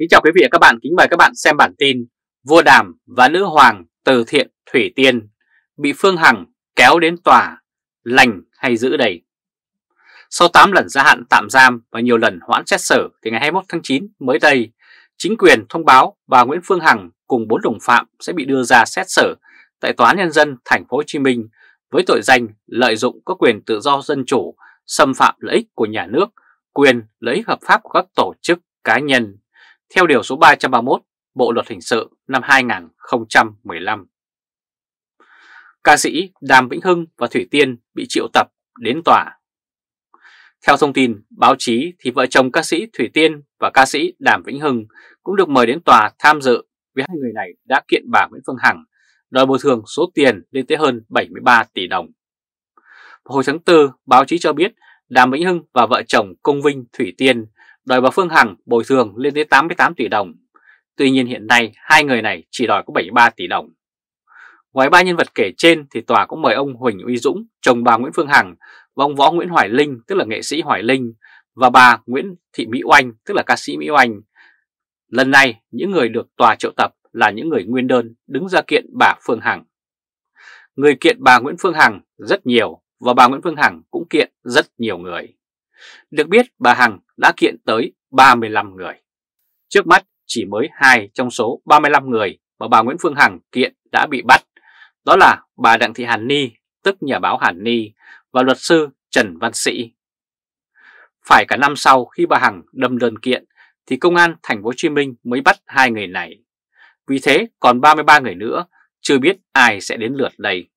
Kính chào quý vị và các bạn, kính mời các bạn xem bản tin Vua Đàm và Nữ Hoàng Từ Thiện Thủy Tiên bị Phương Hằng kéo đến tòa, lành hay giữ đầy. Sau 8 lần gia hạn tạm giam và nhiều lần hoãn xét xử thì ngày 21 tháng 9 mới đây, chính quyền thông báo bà Nguyễn Phương Hằng cùng 4 đồng phạm sẽ bị đưa ra xét xử tại Tòa án Nhân dân Thành phố Hồ Chí Minh với tội danh lợi dụng các quyền tự do dân chủ, xâm phạm lợi ích của nhà nước, quyền lợi ích hợp pháp của các tổ chức cá nhân theo Điều số 331 Bộ Luật Hình sự năm 2015. Ca sĩ Đàm Vĩnh Hưng và Thủy Tiên bị triệu tập đến tòa. Theo thông tin báo chí thì vợ chồng ca sĩ Thủy Tiên và ca sĩ Đàm Vĩnh Hưng cũng được mời đến tòa tham dự vì hai người này đã kiện bà Nguyễn Phương Hằng đòi bồi thường số tiền lên tới hơn 73 tỷ đồng. Hồi tháng 4, báo chí cho biết Đàm Vĩnh Hưng và vợ chồng Công Vinh Thủy Tiên đòi bà Phương Hằng bồi thường lên tới 88 tỷ đồng. Tuy nhiên hiện nay hai người này chỉ đòi có 73 tỷ đồng. Ngoài ba nhân vật kể trên thì tòa cũng mời ông Huỳnh Uy Dũng, chồng bà Nguyễn Phương Hằng và ông Võ Nguyễn Hoài Linh tức là nghệ sĩ Hoài Linh và bà Nguyễn Thị Mỹ Oanh tức là ca sĩ Mỹ Oanh. Lần này những người được tòa triệu tập là những người nguyên đơn đứng ra kiện bà Phương Hằng. Người kiện bà Nguyễn Phương Hằng rất nhiều và bà Nguyễn Phương Hằng cũng kiện rất nhiều người. Được biết bà Hằng đã kiện tới 35 người. Trước mắt chỉ mới 2 trong số 35 người mà bà Nguyễn Phương Hằng kiện đã bị bắt. Đó là bà Đặng Thị Hàn Ni, tức nhà báo Hàn Ni và luật sư Trần Văn Sĩ. Phải cả năm sau khi bà Hằng đâm đơn kiện thì công an thành phố Hồ Chí Minh mới bắt hai người này. Vì thế còn 33 người nữa chưa biết ai sẽ đến lượt đây.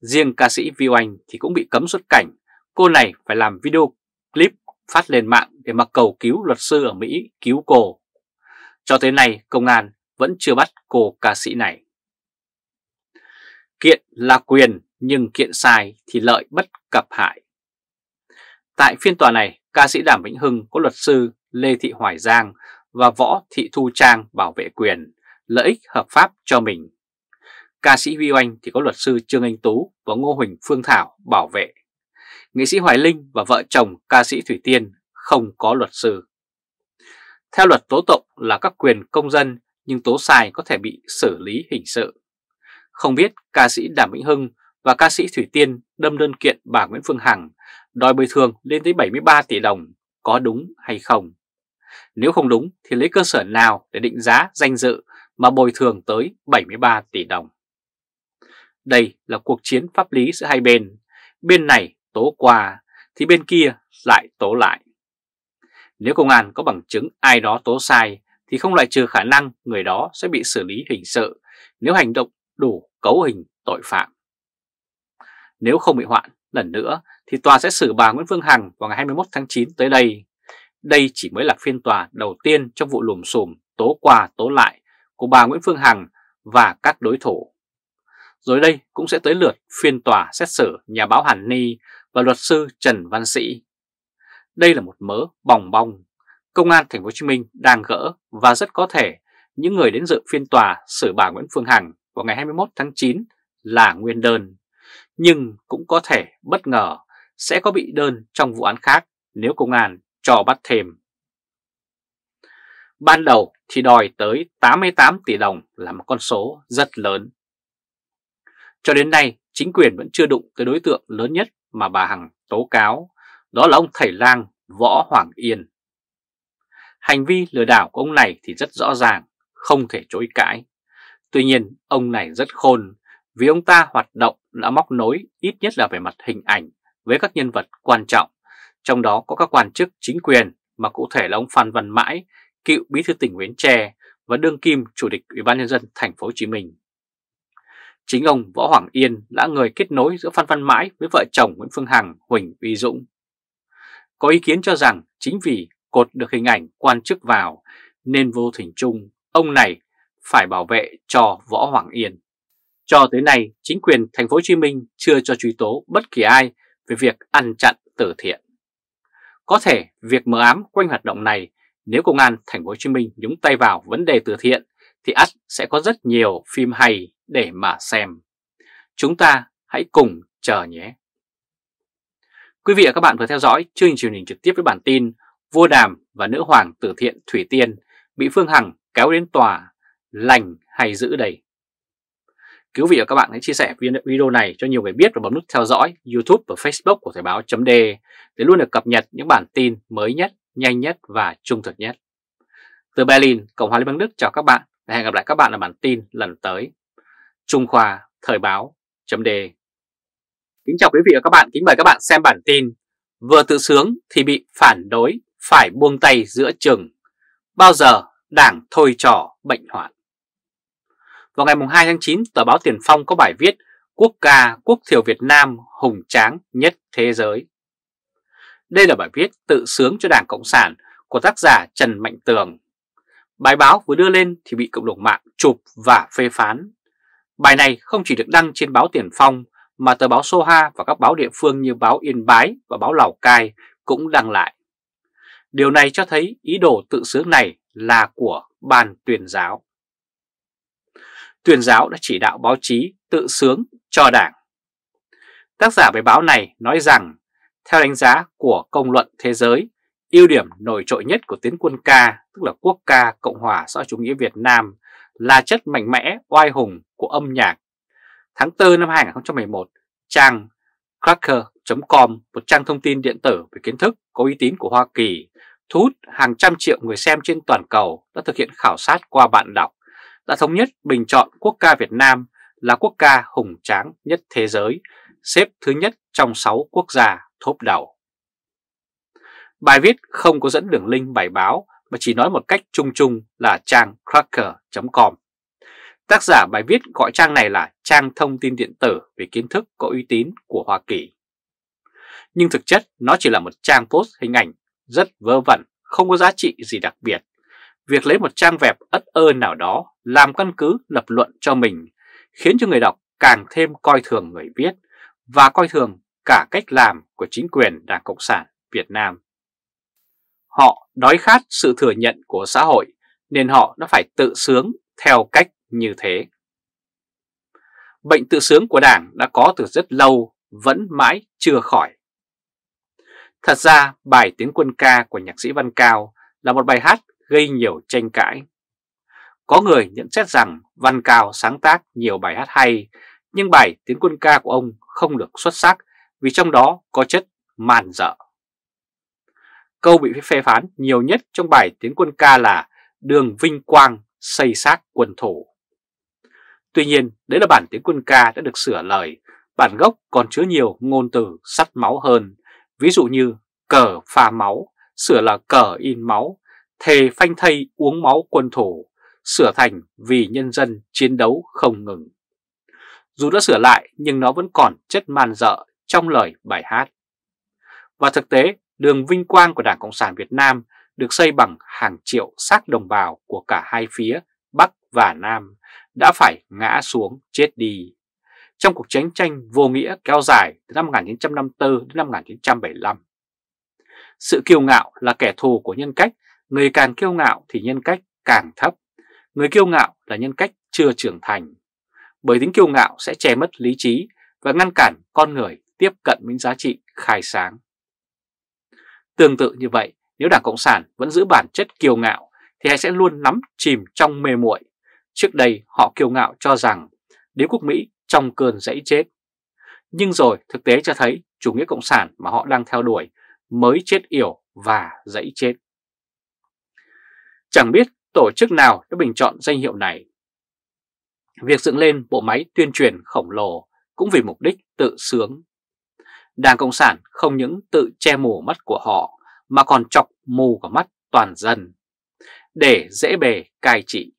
Riêng ca sĩ Viu Anh thì cũng bị cấm xuất cảnh. Cô này phải làm video clip phát lên mạng để mặc cầu cứu luật sư ở Mỹ cứu cô. Cho tới nay, công an vẫn chưa bắt cô ca sĩ này. Kiện là quyền, nhưng kiện sai thì lợi bất cập hại. Tại phiên tòa này, ca sĩ Đàm Vĩnh Hưng có luật sư Lê Thị Hoài Giang và Võ Thị Thu Trang bảo vệ quyền, lợi ích hợp pháp cho mình. Ca sĩ Vi Oanh thì có luật sư Trương Anh Tú và Ngô Huỳnh Phương Thảo bảo vệ nghệ sĩ Hoài Linh và vợ chồng ca sĩ Thủy Tiên không có luật sư. Theo luật tố tụng là các quyền công dân nhưng tố sai có thể bị xử lý hình sự. Không biết ca sĩ Đàm Vĩnh Hưng và ca sĩ Thủy Tiên đâm đơn kiện bà Nguyễn Phương Hằng đòi bồi thường lên tới 73 tỷ đồng có đúng hay không. Nếu không đúng thì lấy cơ sở nào để định giá danh dự mà bồi thường tới 73 tỷ đồng. Đây là cuộc chiến pháp lý giữa hai bên. Bên này tố qua thì bên kia lại tố lại. Nếu công an có bằng chứng ai đó tố sai thì không loại trừ khả năng người đó sẽ bị xử lý hình sự nếu hành động đủ cấu hình tội phạm. Nếu không bị hoãn lần nữa thì tòa sẽ xử bà Nguyễn Phương Hằng vào ngày 21 tháng 9 tới đây. Đây chỉ mới là phiên tòa đầu tiên trong vụ lùm xùm tố qua tố lại của bà Nguyễn Phương Hằng và các đối thủ. Rồi đây cũng sẽ tới lượt phiên tòa xét xử nhà báo Hàn Ni và luật sư Trần Văn Sĩ. Đây là một mớ bòng bong. Công an Thành phố Hồ Chí Minh đang gỡ và rất có thể những người đến dự phiên tòa xử bà Nguyễn Phương Hằng vào ngày 21 tháng 9 là nguyên đơn, nhưng cũng có thể bất ngờ sẽ có bị đơn trong vụ án khác nếu công an cho bắt thêm. Ban đầu thì đòi tới 88 tỷ đồng là một con số rất lớn. Cho đến nay, chính quyền vẫn chưa đụng tới đối tượng lớn nhất mà bà Hằng tố cáo, đó là ông thầy lang Võ Hoàng Yên. Hành vi lừa đảo của ông này thì rất rõ ràng, không thể chối cãi. Tuy nhiên, ông này rất khôn, vì ông ta hoạt động đã móc nối ít nhất là về mặt hình ảnh với các nhân vật quan trọng, trong đó có các quan chức chính quyền mà cụ thể là ông Phan Văn Mãi, cựu bí thư tỉnh Bến Tre và đương kim chủ tịch Ủy ban nhân dân thành phố Hồ Chí Minh Chính ông Võ Hoàng Yên đã người kết nối giữa Phan Văn Mãi với vợ chồng Nguyễn Phương Hằng, Huỳnh Uy Dũng. Có ý kiến cho rằng chính vì cột được hình ảnh quan chức vào nên vô tình chung ông này phải bảo vệ cho Võ Hoàng Yên. Cho tới nay, chính quyền thành phố Hồ Chí Minh chưa cho truy tố bất kỳ ai về việc ăn chặn từ thiện. Có thể việc mờ ám quanh hoạt động này, nếu công an thành phố Hồ Chí Minh nhúng tay vào vấn đề từ thiện thì ắt sẽ có rất nhiều phim hay để mà xem. Chúng ta hãy cùng chờ nhé. Quý vị và các bạn vừa theo dõi chương trình truyền hình trực tiếp với bản tin Vua Đàm và Nữ Hoàng Tử Thiện Thủy Tiên bị Phương Hằng kéo đến tòa lành hay giữ đầy. Quý vị và các bạn hãy chia sẻ video này cho nhiều người biết và bấm nút theo dõi YouTube và Facebook của Thời báo .d để luôn được cập nhật những bản tin mới nhất, nhanh nhất và trung thực nhất. Từ Berlin, Cộng hòa Liên bang Đức chào các bạn và hẹn gặp lại các bạn ở bản tin lần tới. Trung Khoa, Thời báo, chấm đề. Kính chào quý vị và các bạn, kính mời các bạn xem bản tin Vừa tự sướng thì bị phản đối, phải buông tay giữa chừng Bao giờ đảng thôi trò bệnh hoạn Vào ngày 2 tháng 9, tờ báo Tiền Phong có bài viết Quốc ca quốc thiểu Việt Nam hùng tráng nhất thế giới Đây là bài viết tự sướng cho Đảng Cộng sản của tác giả Trần Mạnh Tường Bài báo vừa đưa lên thì bị cộng đồng mạng chụp và phê phán Bài này không chỉ được đăng trên báo Tiền Phong mà tờ báo Soha và các báo địa phương như báo Yên Bái và báo Lào Cai cũng đăng lại. Điều này cho thấy ý đồ tự sướng này là của ban tuyển giáo. Tuyển giáo đã chỉ đạo báo chí tự sướng cho đảng. Tác giả bài báo này nói rằng, theo đánh giá của công luận thế giới, ưu điểm nổi trội nhất của tiến quân ca, tức là quốc ca Cộng hòa xã chủ nghĩa Việt Nam là chất mạnh mẽ oai hùng của âm nhạc. Tháng 4 năm 2011, trang Cracker.com, một trang thông tin điện tử về kiến thức có uy tín của Hoa Kỳ, thu hút hàng trăm triệu người xem trên toàn cầu đã thực hiện khảo sát qua bạn đọc, đã thống nhất bình chọn quốc ca Việt Nam là quốc ca hùng tráng nhất thế giới, xếp thứ nhất trong 6 quốc gia thốp đầu. Bài viết không có dẫn đường link bài báo mà chỉ nói một cách chung chung là trang cracker.com. Tác giả bài viết gọi trang này là trang thông tin điện tử về kiến thức có uy tín của Hoa Kỳ. Nhưng thực chất nó chỉ là một trang post hình ảnh rất vơ vẩn, không có giá trị gì đặc biệt. Việc lấy một trang vẹp ất ơ nào đó làm căn cứ lập luận cho mình khiến cho người đọc càng thêm coi thường người viết và coi thường cả cách làm của chính quyền Đảng Cộng sản Việt Nam Họ đói khát sự thừa nhận của xã hội nên họ đã phải tự sướng theo cách như thế. Bệnh tự sướng của Đảng đã có từ rất lâu, vẫn mãi chưa khỏi. Thật ra, bài tiếng quân ca của nhạc sĩ Văn Cao là một bài hát gây nhiều tranh cãi. Có người nhận xét rằng Văn Cao sáng tác nhiều bài hát hay, nhưng bài tiếng quân ca của ông không được xuất sắc vì trong đó có chất man dợ. Câu bị phê phán nhiều nhất trong bài tiếng quân ca là Đường Vinh Quang xây xác quân thủ. Tuy nhiên, đấy là bản tiếng quân ca đã được sửa lời, bản gốc còn chứa nhiều ngôn từ sắt máu hơn, ví dụ như cờ pha máu, sửa là cờ in máu, thề phanh thây uống máu quân thủ, sửa thành vì nhân dân chiến đấu không ngừng. Dù đã sửa lại nhưng nó vẫn còn chất man dợ trong lời bài hát. Và thực tế Đường vinh quang của Đảng Cộng sản Việt Nam được xây bằng hàng triệu xác đồng bào của cả hai phía Bắc và Nam đã phải ngã xuống chết đi. Trong cuộc chiến tranh vô nghĩa kéo dài từ năm 1954 đến năm 1975. Sự kiêu ngạo là kẻ thù của nhân cách, người càng kiêu ngạo thì nhân cách càng thấp. Người kiêu ngạo là nhân cách chưa trưởng thành. Bởi tính kiêu ngạo sẽ che mất lý trí và ngăn cản con người tiếp cận những giá trị khai sáng. Tương tự như vậy, nếu Đảng Cộng sản vẫn giữ bản chất kiêu ngạo thì hay sẽ luôn nắm chìm trong mê muội. Trước đây họ kiêu ngạo cho rằng đế quốc Mỹ trong cơn dãy chết. Nhưng rồi thực tế cho thấy chủ nghĩa cộng sản mà họ đang theo đuổi mới chết yểu và dãy chết. Chẳng biết tổ chức nào đã bình chọn danh hiệu này. Việc dựng lên bộ máy tuyên truyền khổng lồ cũng vì mục đích tự sướng. Đảng Cộng sản không những tự che mù mắt của họ mà còn chọc mù cả mắt toàn dân. Để dễ bề cai trị,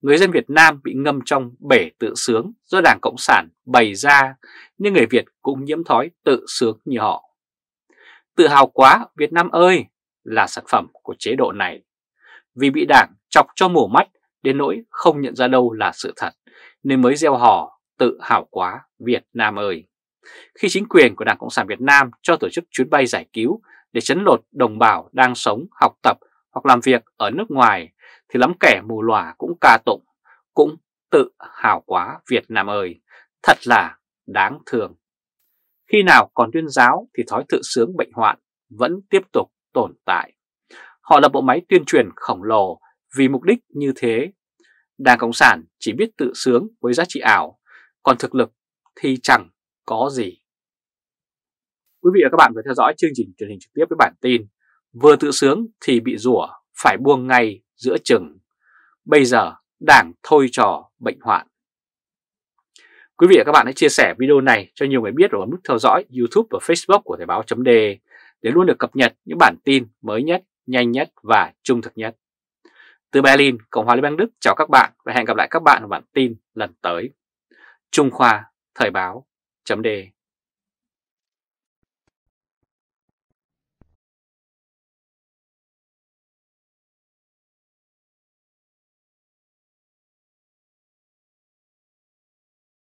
người dân Việt Nam bị ngâm trong bể tự sướng do Đảng Cộng sản bày ra, nhưng người Việt cũng nhiễm thói tự sướng như họ. Tự hào quá Việt Nam ơi là sản phẩm của chế độ này. Vì bị Đảng chọc cho mù mắt đến nỗi không nhận ra đâu là sự thật, nên mới gieo hò tự hào quá Việt Nam ơi. Khi chính quyền của Đảng Cộng sản Việt Nam cho tổ chức chuyến bay giải cứu để chấn lột đồng bào đang sống, học tập hoặc làm việc ở nước ngoài thì lắm kẻ mù lòa cũng ca tụng, cũng tự hào quá Việt Nam ơi, thật là đáng thương. Khi nào còn tuyên giáo thì thói tự sướng bệnh hoạn vẫn tiếp tục tồn tại. Họ là bộ máy tuyên truyền khổng lồ vì mục đích như thế. Đảng Cộng sản chỉ biết tự sướng với giá trị ảo, còn thực lực thì chẳng có gì. Quý vị và các bạn vừa theo dõi chương trình truyền hình trực tiếp với bản tin Vừa tự sướng thì bị rủa, phải buông ngay giữa chừng. Bây giờ đảng thôi trò bệnh hoạn. Quý vị và các bạn hãy chia sẻ video này cho nhiều người biết và bấm nút theo dõi YouTube và Facebook của Thời báo .de để luôn được cập nhật những bản tin mới nhất, nhanh nhất và trung thực nhất. Từ Berlin, Cộng hòa Liên bang Đức chào các bạn và hẹn gặp lại các bạn ở bản tin lần tới. Trung Khoa Thời báo chấm đề